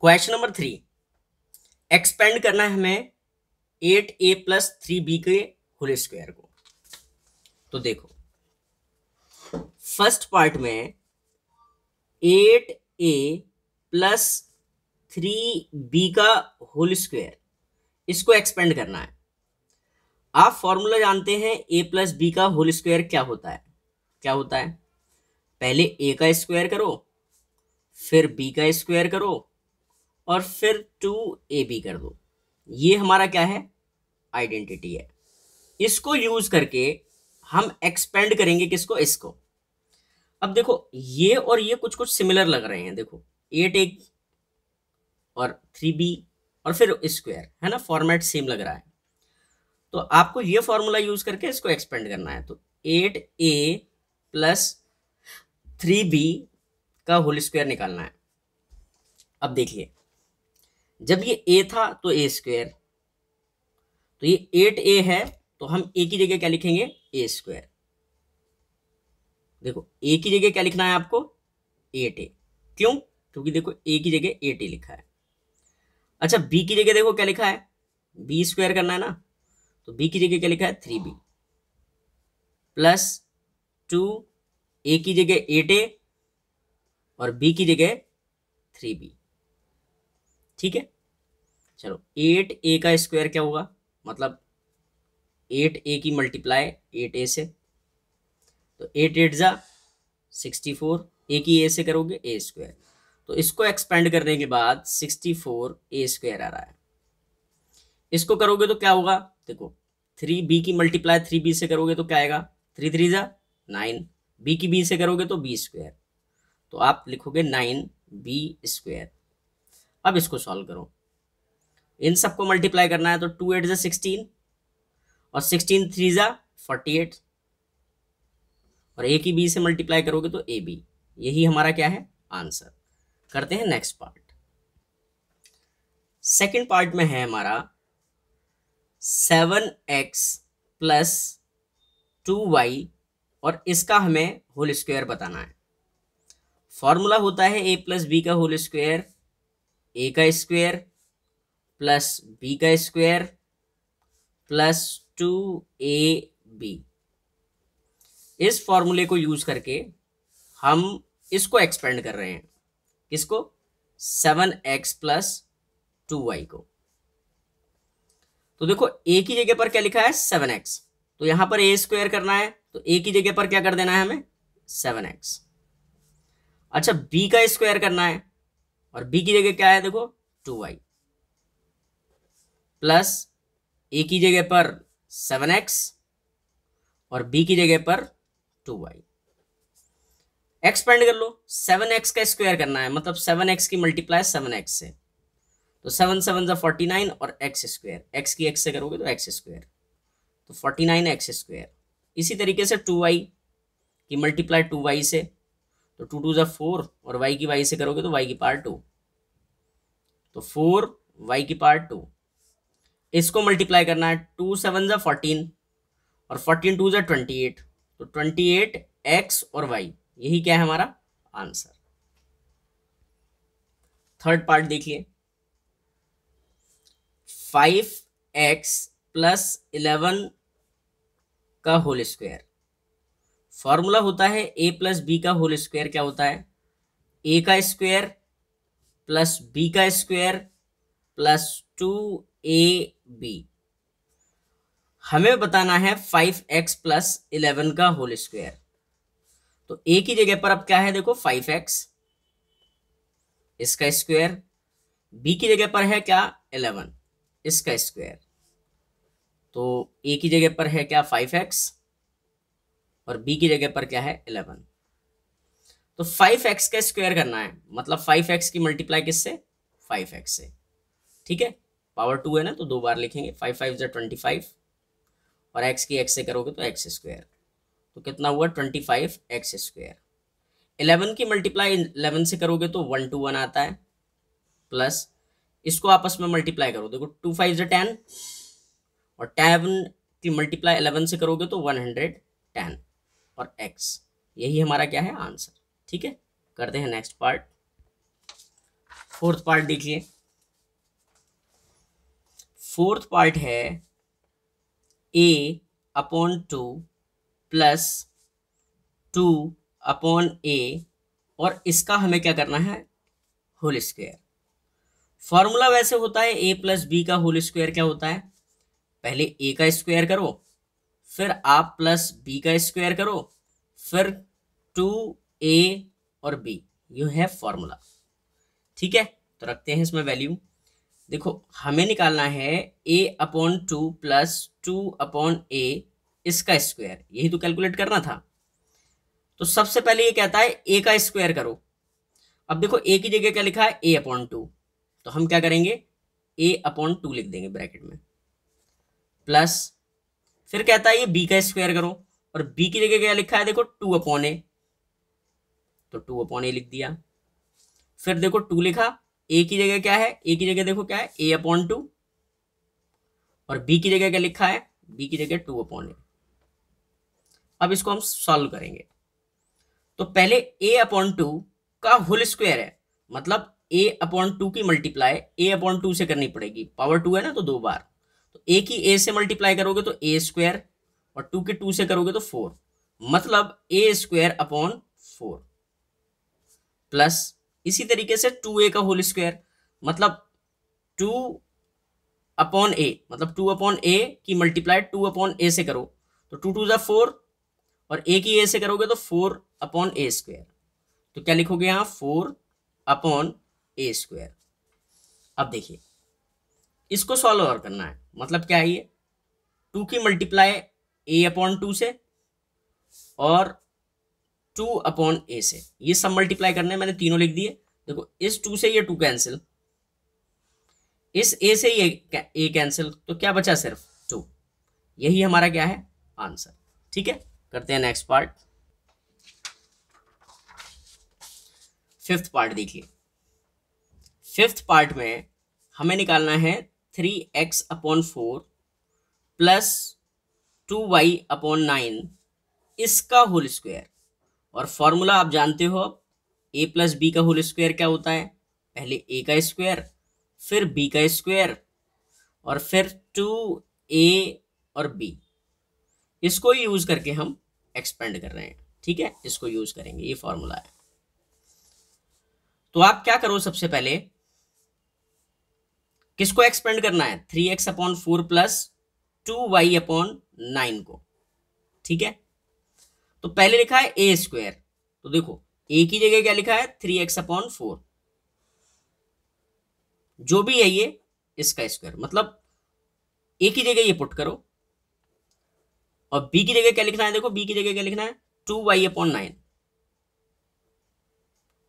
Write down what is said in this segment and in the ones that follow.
question number three expand करना है हमें eight a plus three b के होल स्क्वायर को तो देखो फर्स्ट पार्ट में eight a plus three b का होल स्क्वायर इसको एक्सपेंड करना है आप फॉर्मूला जानते हैं ए प्लस बी का होल स्क्वायर क्या होता है क्या होता है पहले ए का स्क्वायर करो फिर बी का स्क्वायर करो और फिर टू ए बी कर दो ये हमारा क्या है आइडेंटिटी है इसको यूज करके हम एक्सपेंड करेंगे किसको इसको अब देखो ये और ये कुछ कुछ सिमिलर लग रहे हैं देखो एट ए और थ्री बी और फिर स्क्वायर है ना फॉर्मेट सेम लग रहा है तो आपको ये फॉर्मूला यूज करके इसको एक्सपेंड करना है तो eight a plus three b का होल स्क्वायर निकालना है अब देखिए जब ये ए था तो ए स्क्वेयर तो ये एट ए है तो हम ए की जगह क्या लिखेंगे ए स्क्वायर देखो ए की जगह क्या लिखना है आपको एट ए क्यों क्योंकि देखो ए की जगह एट ए लिखा है अच्छा बी की जगह देखो क्या लिखा है बी स्क्वायर करना है ना तो बी की जगह क्या लिखा है three b plus two a की जगह एट ए और बी की जगह थ्री बी ठीक है चलो एट ए का स्क्वायर क्या होगा मतलब एट ए की मल्टीप्लाई एट ए से तो एट एट ज़ा सिक्सटी फोर ए की ए से करोगे ए स्क्वायर तो इसको एक्सपेंड करने के बाद सिक्सटी फोर ए स्क्वायर आ रहा है इसको करोगे तो क्या होगा देखो थ्री बी की मल्टीप्लाई थ्री बी से करोगे तो क्या आएगा थ्री थ्री ज़ा नाइन बी की बी से करोगे तो बी स्क्वायर तो आप लिखोगे नाइन बी स्क्वायर अब इसको सॉल्व करो इन सबको मल्टीप्लाई करना है तो टू एट ज़ा सिक्सटीन और सिक्सटीन थ्री ज़ा फोर्टी एट और ए की बी से मल्टीप्लाई करोगे तो ए बी यही हमारा क्या है आंसर करते हैं नेक्स्ट पार्ट सेकेंड पार्ट में है हमारा seven x plus two y और इसका हमें होल स्क्वायर बताना है फॉर्मूला होता है ए प्लस बी का होल स्क्वायर ए का स्क्वायर प्लस बी का square plus two a b इस फॉर्मूले को यूज करके हम इसको एक्सपेंड कर रहे हैं किसको seven x plus two y को तो देखो ए की जगह पर क्या लिखा है सेवन एक्स तो यहां पर ए स्क्वायर करना है तो ए की जगह पर क्या कर देना है हमें सेवन एक्स अच्छा बी का स्क्वायर करना है और बी की जगह क्या है देखो टू वाई प्लस ए की जगह पर सेवन एक्स और बी की जगह पर टू वाई एक्सपेंड कर लो सेवन एक्स का स्क्वायर करना है मतलब सेवन एक्स की मल्टीप्लाई सेवन एक्स से तो सेवन सेवन जो फोर्टी नाइन और एक्स स्क्वायर एक्स की एक्स से करोगे तो एक्स स्क्वायर तो फोर्टी नाइन एक्स स्क्वायर इसी तरीके से टू वाई की मल्टीप्लाई टू वाई से तो टू टू जै फोर और वाई की वाई से करोगे तो वाई की पार्ट टू तो फोर वाई की पार्ट टू इसको मल्टीप्लाई करना है टू सेवन जै फोर्टीन और फोर्टीन टू जै ट्वेंटी एट तो ट्वेंटी एट एक्स और वाई यही क्या है हमारा आंसर थर्ड पार्ट देखिए फाइव एक्स प्लस इलेवन का होल स्क्वायर फॉर्मूला होता है ए प्लस बी का होल स्क्वायर क्या होता है ए का स्क्वायर प्लस बी का square plus two a b हमें बताना है फाइव एक्स प्लस इलेवन का होल स्क्वायर तो ए की जगह पर अब क्या है देखो फाइव एक्स इसका स्क्वायर बी की जगह पर है क्या इलेवन इसका स्क्वायर तो ए की जगह पर है क्या फाइव एक्स और बी की जगह पर क्या है इलेवन तो फाइव एक्स का स्क्वायर करना है मतलब फाइव एक्स की मल्टीप्लाई किससे फाइव एक्स से ठीक है पावर टू है ना तो दो बार लिखेंगे फाइव फाइव जो ट्वेंटी फाइव और एक्स की एक्स से करोगे तो एक्स स्क्वायर तो कितना हुआ twenty five x square eleven की मल्टीप्लाई इलेवन से करोगे तो वन टू वन आता है प्लस इसको आपस में मल्टीप्लाई करो देखो टू फाइव जो टेन और टेन की मल्टीप्लाई इलेवन से करोगे तो वन हंड्रेड टेन और एक्स यही हमारा क्या है आंसर ठीक है करते हैं नेक्स्ट पार्ट फोर्थ पार्ट देखिए फोर्थ पार्ट है a upon two plus two upon a और इसका हमें क्या करना है होल स्क्वेयर फॉर्मूला वैसे होता है ए प्लस बी का होल स्क्वायर क्या होता है पहले ए का स्क्वायर करो फिर आप प्लस बी का स्क्वायर करो फिर टू ए और बी यू है फॉर्मूला ठीक है तो रखते हैं इसमें वैल्यू देखो हमें निकालना है a upon two plus two upon a इसका स्क्वायर यही तो कैलकुलेट करना था तो सबसे पहले ये कहता है ए का स्क्वायर करो अब देखो ए की जगह क्या लिखा है ए अपॉन टू तो हम क्या करेंगे ए अपॉन टू लिख देंगे ब्रैकेट में प्लस फिर कहता है ये बी का स्क्वायर करो और बी की जगह क्या लिखा है देखो टू अपॉन ए तो टू अपॉन ए लिख दिया फिर देखो टू लिखा ए की जगह क्या है ए की जगह देखो क्या है ए अपॉन टू और बी की जगह क्या लिखा है बी की जगह टू अपॉन ए अब इसको हम सॉल्व करेंगे तो पहले ए अपॉन टू का होल स्क्वायर है मतलब ए अपॉन टू की मल्टीप्लाई ए अपॉन टू से करनी पड़ेगी पावर टू है ना तो दो बार तो ए की ए से मल्टीप्लाई करोगे तो ए स्क्वायर और टू की टू से करोगे तो फोर मतलब a square upon four plus इसी तरीके से टू ए का होल स्क्वायर मतलब टू अपॉन ए मतलब टू अपॉन ए की मल्टीप्लाई टू अपॉन ए से करो तो टू टू ज़ा फोर और ए की ए से करोगे तो फोर अपॉन ए स्क्वायर तो क्या लिखोगे यहां फोर अपॉन ए स्क्वायर अब देखिए इसको सॉल्व और करना है मतलब क्या है ये टू की मल्टीप्लाई ए अपॉन टू से और टू अपॉन ए से ये सब मल्टीप्लाई करने मैंने तीनों लिख दिए देखो इस टू से ये टू कैंसिल इस ए से ये ए कैंसिल तो क्या बचा सिर्फ टू यही हमारा क्या है आंसर ठीक है करते हैं नेक्स्ट पार्ट फिफ्थ पार्ट देखिए फिफ्थ पार्ट में हमें निकालना है three x upon four plus two y upon nine इसका होल स्क्वायर और फॉर्मूला आप जानते हो अब ए प्लस बी का होल स्क्वायर क्या होता है पहले ए का स्क्वायर फिर बी का स्क्वायर और फिर टू ए और बी इसको यूज़ करके हम एक्सपेंड कर रहे हैं ठीक है इसको यूज़ करेंगे ये फॉर्मूला है तो आप क्या करो सबसे पहले किसको एक्सपेंड करना है three x upon four plus two y upon nine को ठीक है तो पहले लिखा है ए स्क्वायर तो देखो ए की जगह क्या लिखा है थ्री एक्स अपॉन फोर जो भी है ये इसका स्क्वायर मतलब ए की जगह ये पुट करो और बी की जगह क्या लिखना है देखो बी की जगह क्या लिखना है टू वाई अपॉन नाइन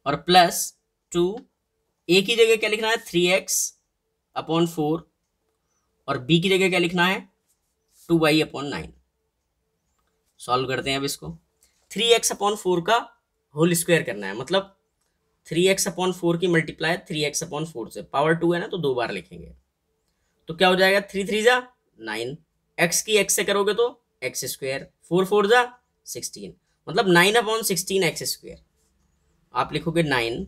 और प्लस टू ए की जगह क्या लिखना है थ्री एक्स अपॉन फोर और बी की जगह क्या लिखना है two y upon nine solve करते हैं अब इसको थ्री एक्स अपॉन फोर का होल स्क्वायर करना है मतलब थ्री एक्स अपॉन फोर की multiply three x upon four से पावर टू है ना तो दो बार लिखेंगे तो क्या हो जाएगा थ्री थ्री जा नाइन एक्स की एक्स से करोगे तो एक्स स्क्वायर फोर फोर जा सिक्सटीन मतलब nine upon sixteen x square आप लिखोगे nine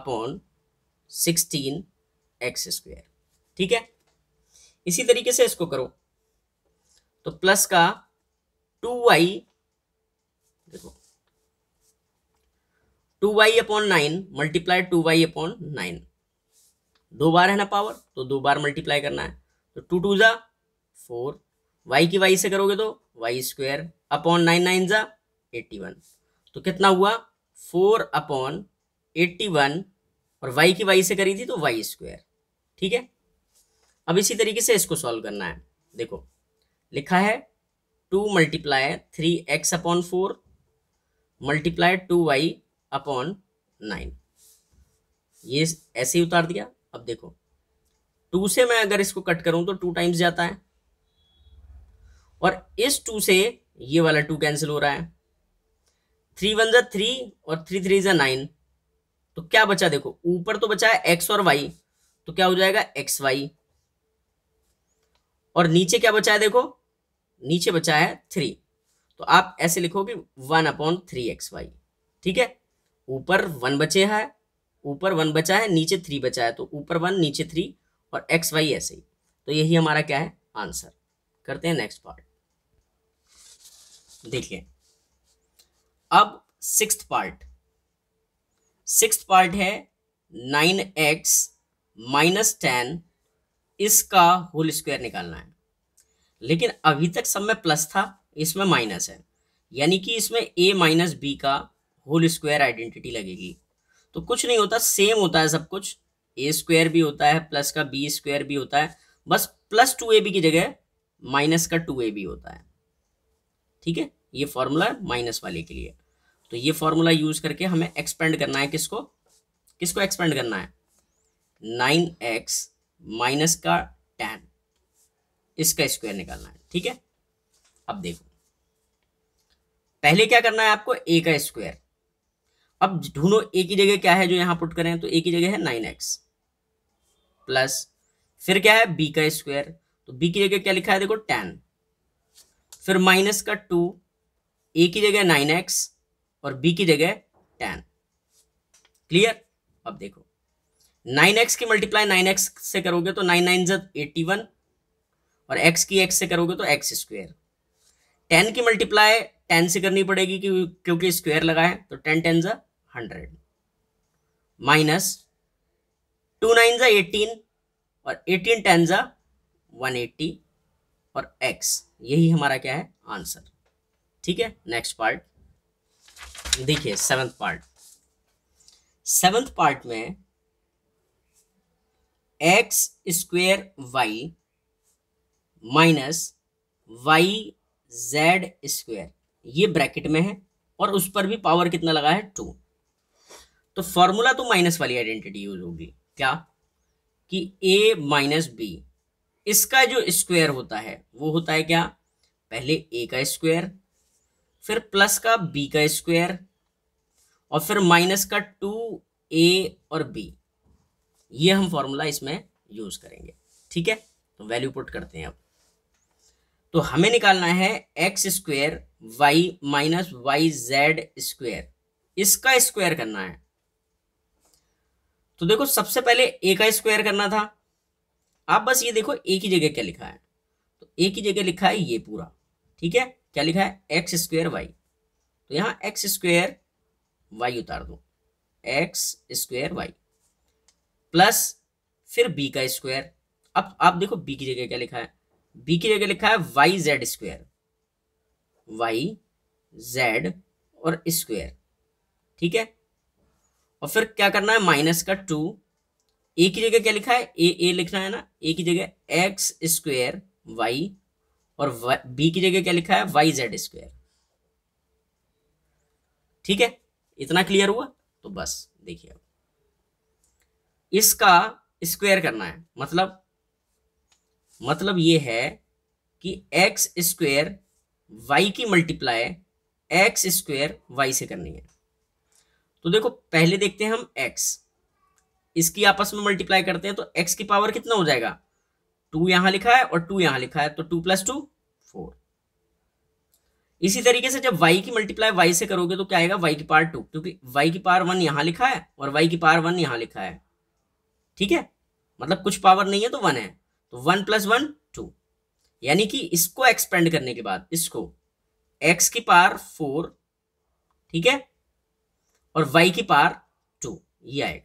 upon sixteen x square ठीक है इसी तरीके से इसको करो तो प्लस का टू वाई देखो two y upon nine multiply two y upon nine दो बार है ना पावर तो दो बार मल्टीप्लाई करना है तो टू टू जा फोर वाई की वाई से करोगे तो y square upon nine nine जा एट्टी वन तो कितना हुआ फोर अपॉन एट्टी वन और वाई की वाई से करी थी तो वाई स्क्वेयर ठीक है अब इसी तरीके से इसको सॉल्व करना है देखो लिखा है two multiply three x upon four multiply two y upon nine ये ऐसे ही उतार दिया अब देखो टू से मैं अगर इसको कट करूं तो टू टाइम्स जाता है और इस टू से ये वाला टू कैंसिल हो रहा है थ्री वन ज़ा थ्री और थ्री थ्री ज़ा नाइन तो क्या बचा देखो ऊपर तो बचा है एक्स और वाई तो क्या हो जाएगा एक्स वाई और नीचे क्या बचा है देखो नीचे बचा है थ्री तो आप ऐसे लिखोगे one upon three x y ठीक है ऊपर वन बचे है ऊपर वन बचा है नीचे थ्री बचा है तो ऊपर वन नीचे थ्री और एक्स वाई ऐसे ही तो यही हमारा क्या है आंसर करते हैं नेक्स्ट पार्ट देखिए अब सिक्स पार्ट सिक्स पार्ट है नाइन एक्स माइनस टेन इसका होल स्क्वायर निकालना है लेकिन अभी तक सब में प्लस था इसमें माइनस है यानी कि इसमें ए माइनस बी का होल स्क्वायर आइडेंटिटी लगेगी तो कुछ नहीं होता सेम होता है सब कुछ ए स्क्वायर भी होता है प्लस का बी स्क्वायर भी होता है बस प्लस टू ए बी की जगह माइनस का टू ए बी होता है ठीक है ये फॉर्मूला माइनस वाले के लिए तो ये फॉर्मूला यूज करके हमें एक्सपेंड करना है किसको किसको एक्सपेंड करना है नाइन एक्स माइनस का टेन इसका स्क्वायर निकालना है ठीक है अब देखो पहले क्या करना है आपको ए का स्क्वायर अब ढूंढो ए की जगह क्या है जो यहां पुट करें तो ए की जगह है नाइन एक्स प्लस फिर क्या है बी का स्क्वायर तो बी की जगह क्या लिखा है देखो टेन फिर माइनस का टू ए की जगह नाइन एक्स और बी की जगह टेन क्लियर अब देखो नाइन एक्स की मल्टीप्लाई नाइन एक्स से करोगे तो नाइन नाइन जब एटी वन और एक्स की एक्स से करोगे तो एक्स स्क्वेयर टेन की मल्टीप्लाई टेन से करनी पड़ेगी क्योंकि स्क्वेयर लगा है तो टेन टेन जा हंड्रेड माइनस टू नाइन जा एटीन और एटीन टेन जा वन एट्टी और एक्स यही हमारा क्या है आंसर ठीक है नेक्स्ट पार्ट देखिए सेवेंथ पार्ट सेवेंथ पार्ट में x square y minus y z square ये ब्रैकेट में है और उस पर भी पावर कितना लगा है टू तो फॉर्मूला तो माइनस वाली आइडेंटिटी यूज होगी क्या कि ए माइनस बी इसका जो स्क्वायर होता है वो होता है क्या पहले ए का स्क्वायर फिर प्लस का बी का स्क्वायर और फिर माइनस का टू ए और बी ये हम फॉर्मूला इसमें यूज करेंगे ठीक है तो वैल्यू पुट करते हैं अब तो हमें निकालना है x square y minus y z square इसका स्क्वायर करना है तो देखो सबसे पहले ए का स्क्वायर करना था आप बस ये देखो एक ही जगह क्या लिखा है तो एक ही जगह लिखा है ये पूरा ठीक है क्या लिखा है एक्स स्क्वेयर वाई तो यहां एक्स स्क्वेयर वाई उतार दो एक्स स्क्वेयर वाई प्लस फिर बी का स्क्वायर अब आप देखो बी की जगह क्या लिखा है बी की जगह लिखा है y z square y z और स्क्वायर ठीक है और फिर क्या करना है माइनस का टू ए की जगह क्या लिखा है ए ए लिखना है ना ए की जगह एक्स स्क्वेयर वाई और बी की जगह क्या लिखा है वाई जेड स्क्वायर ठीक है इतना क्लियर हुआ तो बस देखिए इसका स्क्वायर करना है मतलब मतलब ये है कि एक्स स्क्वेयर वाई की मल्टीप्लाई एक्स स्क्वेयर वाई से करनी है तो देखो पहले देखते हैं हम एक्स इसकी आपस में मल्टीप्लाई करते हैं तो एक्स की पावर कितना हो जाएगा टू यहां लिखा है और टू यहां लिखा है तो टू प्लस टू फोर इसी तरीके से जब वाई की मल्टीप्लाई वाई से करोगे तो क्या आएगा वाई की पावर टू क्योंकि वाई की पावर वन यहां लिखा है और वाई की पावर वन यहां लिखा है ठीक है मतलब कुछ पावर नहीं है तो वन है तो वन प्लस वन टू यानी कि इसको एक्सपेंड करने के बाद इसको एक्स की पावर फोर ठीक है और वाई की पावर टू ये आएगा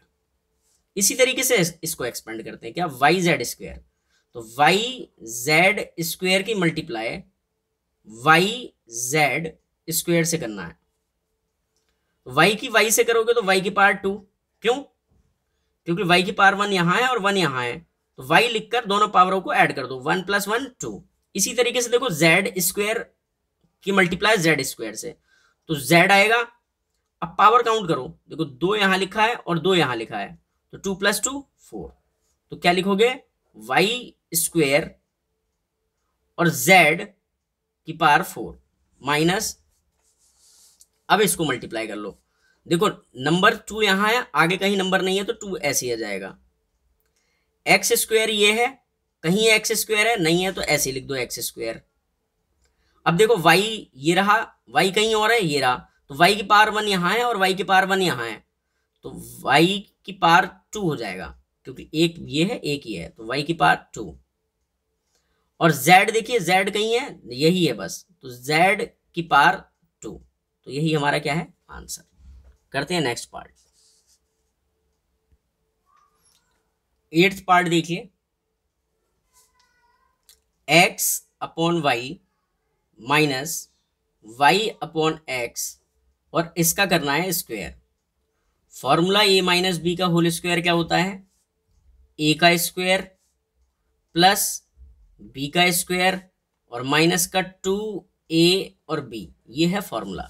इसी तरीके से इसको एक्सपेंड करते हैं क्या वाई जेड स्क्वेयर तो वाई जेड स्क्वेयर की मल्टीप्लाई वाई जेड स्क्वेयर से करना है वाई की वाई से करोगे तो वाई की पावर टू क्यों क्योंकि वाई की पावर वन यहां है और वन यहां है तो वाई लिखकर दोनों पावरों को ऐड कर दो वन प्लस वन टू इसी तरीके से देखो जेड स्क्वेयर की मल्टीप्लाई जेड स्क्वेयर से तो जेड आएगा अब पावर काउंट करो देखो दो यहां लिखा है और दो यहां लिखा है तो टू प्लस टू फोर तो क्या लिखोगे वाई स्क्वेयर और जेड की पावर फोर माइनस अब इसको मल्टीप्लाई कर लो देखो नंबर टू यहां है आगे कहीं नंबर नहीं है तो टू ऐसे आ जाएगा एक्स स्क्वायर ये है कहीं एक्स स्क्वायर है नहीं है तो ऐसे लिख दो एक्स स्क्वायर अब देखो वाई ये रहा वाई कहीं और है ये रहा तो वाई की पार वन यहां है और वाई की पार वन यहां है तो वाई की पार टू हो जाएगा क्योंकि एक ये है एक ये है तो वाई की पार टू और जेड देखिए जेड कहीं है यही है बस तो जेड की पार टू तो यही हमारा क्या है आंसर करते हैं नेक्स्ट पार्ट एट्थ पार्ट देखिए x upon y minus y upon x और इसका करना है square formula a minus b का होल स्क्वायर क्या होता है ए का स्क्वायर प्लस बी का स्क्वायर और माइनस का टू ए और बी ये है फॉर्मूला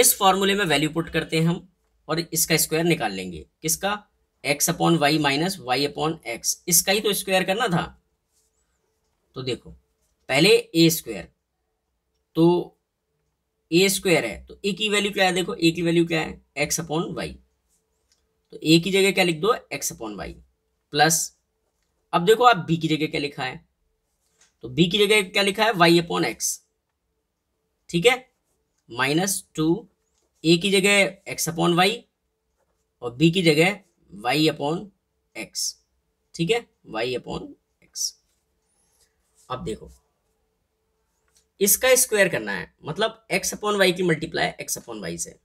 इस फॉर्मूले में वैल्यू पुट करते हैं हम और इसका स्क्वायर निकाल लेंगे किसका x upon y minus y upon x इसका ही तो स्क्वायर करना था तो देखो पहले ए स्क्वायर तो ए स्क्वायर है तो ए की वैल्यू क्या है देखो ए की वैल्यू क्या है एक्स अपॉन वाई तो ए की जगह क्या लिख दो एक्स अपॉन वाई प्लस अब देखो आप बी की जगह क्या लिखा है तो बी की जगह क्या लिखा है वाई अपॉन एक्स ठीक है माइनस टू ए की जगह एक्स अपॉन वाई और बी की जगह वाई अपॉन एक्स ठीक है वाई अपॉन एक्स अब देखो इसका स्क्वायर करना है मतलब एक्स अपॉन वाई की मल्टीप्लाई एक्स अपॉन वाई से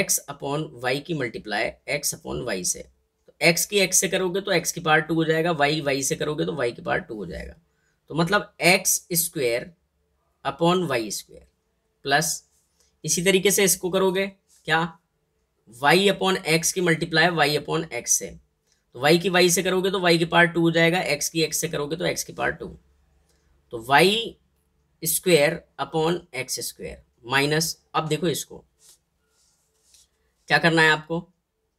एक्स अपॉन वाई की मल्टीप्लाई एक्स अपॉन वाई से तो एक्स की एक्स से करोगे तो एक्स की पार्ट टू हो जाएगा वाई वाई से करोगे तो वाई की पार्ट टू हो जाएगा तो मतलब x square upon y square plus इसी तरीके से इसको करोगे क्या वाई अपॉन एक्स की मल्टीप्लाई वाई अपॉन एक्स से तो वाई की वाई से करोगे तो वाई की पार्ट टू हो जाएगा एक्स की एक्स से करोगे तो एक्स की पार्ट टू तो y square upon x square minus अब देखो इसको क्या करना है आपको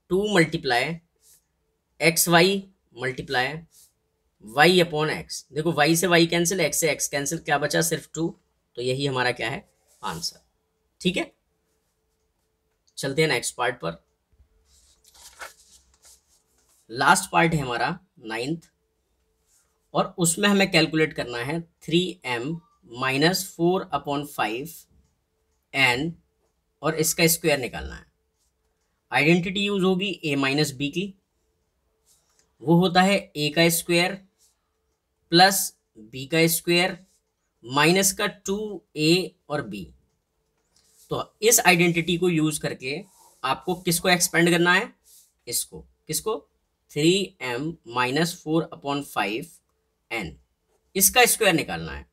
two multiply x y multiply y upon x देखो वाई से वाई कैंसिल एक्स से एक्स कैंसिल क्या बचा सिर्फ टू तो यही हमारा क्या है आंसर ठीक है चलते हैं नेक्स्ट पार्ट पर लास्ट पार्ट है हमारा नाइन्थ और उसमें हमें कैलकुलेट करना है three m minus four upon five n और इसका स्क्वायर निकालना है आइडेंटिटी यूज होगी ए माइनस बी की वो होता है ए का स्क्वायर प्लस बी का स्क्वायर माइनस का टू ए और बी तो इस आइडेंटिटी को यूज करके आपको किसको एक्सपेंड करना है इसको किसको three m minus four upon five n इसका स्क्वायर निकालना है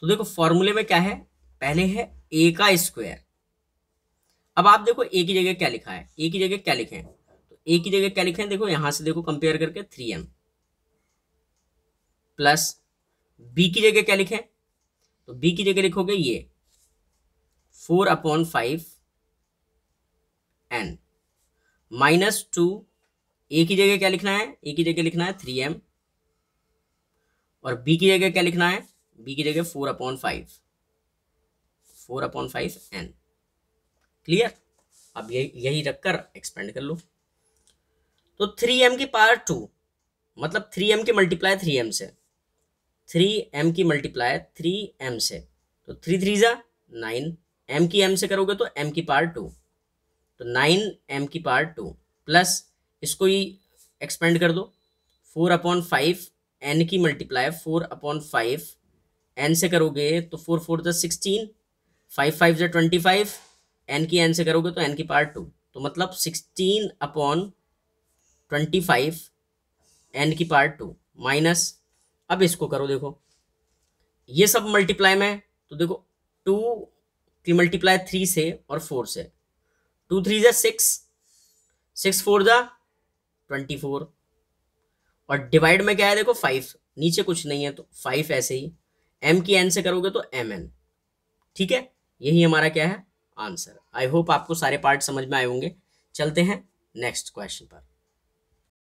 तो देखो फॉर्मूले में क्या है पहले है ए का स्क्वायर अब आप देखो ए की जगह क्या लिखा है ए की जगह क्या लिखे तो ए की जगह क्या लिखे देखो यहां से देखो कंपेयर करके थ्री एम प्लस बी की जगह क्या लिखें तो बी की जगह लिखोगे ये four upon five n minus two a की जगह क्या लिखना है ए की जगह लिखना है थ्री एम और बी की जगह क्या लिखना है बी की जगह four upon five four upon five n clear अब यही रखकर एक्सपेंड कर लो तो थ्री एम की पावर टू मतलब थ्री एम की मल्टीप्लाई थ्री एम से थ्री एम की मल्टीप्लाई थ्री एम से तो थ्री थ्री ज़ा नाइन एम की एम से करोगे तो एम की पार टू तो नाइन एम की पार टू प्लस इसको ही एक्सपेंड कर दो फोर अपॉन फाइव एन की multiply four upon five n से करोगे तो फोर फोर ज़ा सिक्सटीन फाइव फाइव ज़ा ट्वेंटी फाइव एन की एन से करोगे तो एन की पार्ट टू तो मतलब sixteen upon twenty five n की पार्ट टू माइनस अब इसको करो देखो ये सब मल्टीप्लाई में तो देखो टू की मल्टीप्लाई थ्री से और फोर से टू थ्री ज़ा सिक्स सिक्स फोर ज़ा ट्वेंटी फोर और डिवाइड में क्या है देखो फाइव नीचे कुछ नहीं है तो फाइव ऐसे ही एम की एन से करोगे तो एम एन ठीक है यही हमारा क्या है आंसर आई होप आपको सारे पार्ट समझ में आए होंगे चलते हैं नेक्स्ट क्वेश्चन पर